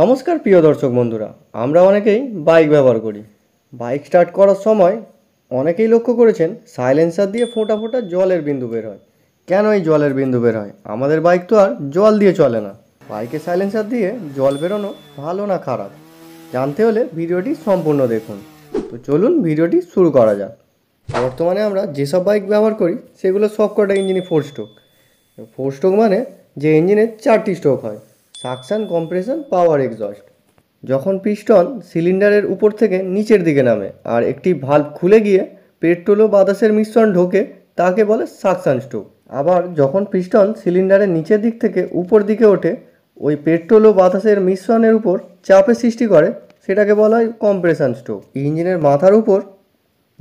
নমস্কার প্রিয় দর্শক বন্ধুরা আমরা অনেকেই বাইক ব্যবহার করি বাইক স্টার্ট করার সময় অনেকেই লক্ষ্য করেছেন সাইলেন্সার দিয়ে ফোঁটা ফোঁটা জলের বিন্দু বের হয় কেন এই জলের বিন্দু বের হয় আমাদের বাইক তো আর জল দিয়ে চলে না বাইকে সাইলেন্সার দিয়ে জল বেরোনো ভালো না খারাপ জানতে হলে ভিডিওটি সম্পূর্ণ দেখুন তো চলুন ভিডিওটি শুরু করা যাক বর্তমানে আমরা যেসব বাইক ব্যবহার করি সেগুলো সবকটা ইঞ্জিনই ফোর স্ট্রোক ফোর স্ট্রোক মানে যে ইঞ্জিনের চারটি স্ট্রোক হয় সাকশান কম্প্রেশন পাওয়ার এক্সস্ট যখন পিস্টন সিলিন্ডারের উপর থেকে নিচের দিকে নামে আর একটি ভাল্ব খুলে গিয়ে পেট্রোল ও বাতাসের মিশ্রণ ঢোকে তাকে বলে সাকশান স্ট্রোক আবার যখন পিস্টন সিলিন্ডারের নিচের দিক থেকে উপর দিকে ওঠে ওই পেট্রোল ও বাতাসের মিশ্রণের উপর চাপের সৃষ্টি করে সেটাকে বলা হয় কম্প্রেশন স্ট্রোক ইঞ্জিনের মাথার উপর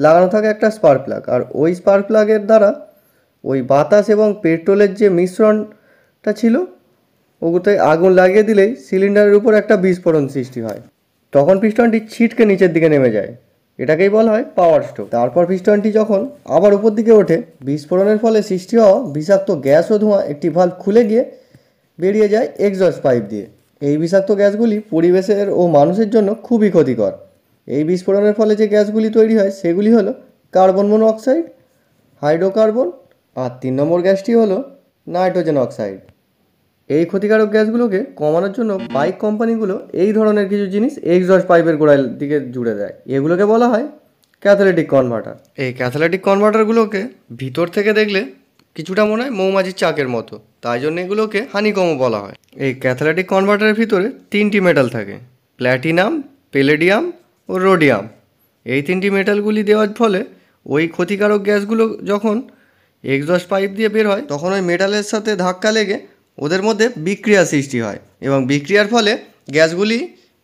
লাগানো থাকে একটা স্পার্ক প্লাগ আর ওই স্পার্ক প্লাগের দ্বারা ওই বাতাস এবং পেট্রোলের যে মিশ্রণটা ছিল ওগুলোতে আগুন লাগিয়ে দিলেই সিলিন্ডারের উপর একটা বিস্ফোরণ সৃষ্টি হয় তখন পিস্টনটি ছিটকে নিচের দিকে নেমে যায় এটাকেই বলা হয় পাওয়ার স্ট্রোক তারপর পিস্টনটি যখন আবার উপর দিকে ওঠে বিস্ফোরণের ফলে সৃষ্টি হওয়া বিষাক্ত গ্যাস ও ধোঁয়া একটি ভাল খুলে গিয়ে বেরিয়ে যায় এক্সস্ট পাইপ দিয়ে এই বিষাক্ত গ্যাসগুলি পরিবেশের ও মানুষের জন্য খুবই ক্ষতিকর এই বিস্ফোরণের ফলে যে গ্যাসগুলি তৈরি হয় সেগুলি হলো কার্বন মনোঅক্সাইড হাইড্রোকার্বন আর তিন নম্বর গ্যাসটি হলো নাইট্রোজেন অক্সাইড এই ক্ষতিকারক গ্যাসগুলোকে কমানোর জন্য বাইক কোম্পানিগুলো এই ধরনের কিছু জিনিস এক্সস্ট পাইপের গোড়ায় দিকে জুড়ে দেয় এগুলোকে বলা হয় ক্যাথলেটিক কনভার্টার এই ক্যাথলেটিক কনভার্টারগুলোকে ভিতর থেকে দেখলে কিছুটা মনে হয় মৌমাছির চাকের মতো তাই জন্য এগুলোকে হানিকমও বলা হয় এই ক্যাথলেটিক কনভার্টারের ভিতরে তিনটি মেটাল থাকে প্ল্যাটিনাম পেলেডিয়াম ও রোডিয়াম এই তিনটি মেটালগুলি দেওয়ার ফলে ওই ক্ষতিকারক গ্যাসগুলো যখন এক্সস্ট পাইপ দিয়ে বের হয় তখন ওই মেটালের সাথে ধাক্কা লেগে ওদের মধ্যে বিক্রিয়া সৃষ্টি হয় এবং বিক্রিয়ার ফলে গ্যাসগুলি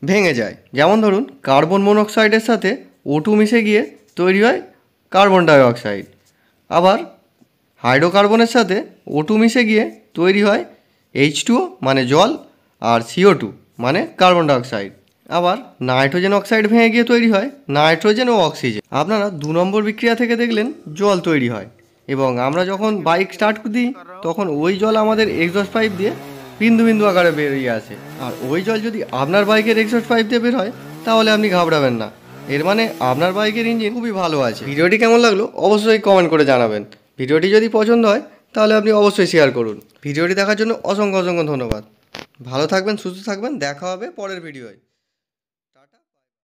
ভেঙে যায় যেমন ধরুন কার্বন মনোক্সাইডের সাথে ওটু মিশে গিয়ে তৈরি হয় কার্বন ডাইঅক্সাইড আবার হাইড্রোকার্বনের সাথে ওটু মিশে গিয়ে তৈরি হয় এইচ মানে জল আর সিও টু মানে কার্বন ডাইঅক্সাইড আবার নাইট্রোজেন অক্সাইড ভেঙে গিয়ে তৈরি হয় নাইট্রোজেন ও অক্সিজেন আপনারা দু নম্বর বিক্রিয়া থেকে দেখলেন জল তৈরি হয় এবং আমরা যখন বাইক স্টার্ট দিই তখন ওই জল আমাদের এক্সস্ট পাইপ দিয়ে বিন্দু বিন্দু আকারে বেরিয়ে আসে আর ওই জল যদি আপনার বাইকের এক্সস্ট পাইপ দিয়ে বের হয় তাহলে আপনি ঘাবড়াবেন না এর মানে আপনার বাইকের ইঞ্জিন খুবই ভালো আছে ভিডিওটি কেমন লাগলো অবশ্যই কমেন্ট করে জানাবেন ভিডিওটি যদি পছন্দ হয় তাহলে আপনি অবশ্যই শেয়ার করুন ভিডিওটি দেখার জন্য অসংখ্য অসংখ্য ধন্যবাদ ভালো থাকবেন সুস্থ থাকবেন দেখা হবে পরের ভিডিওয়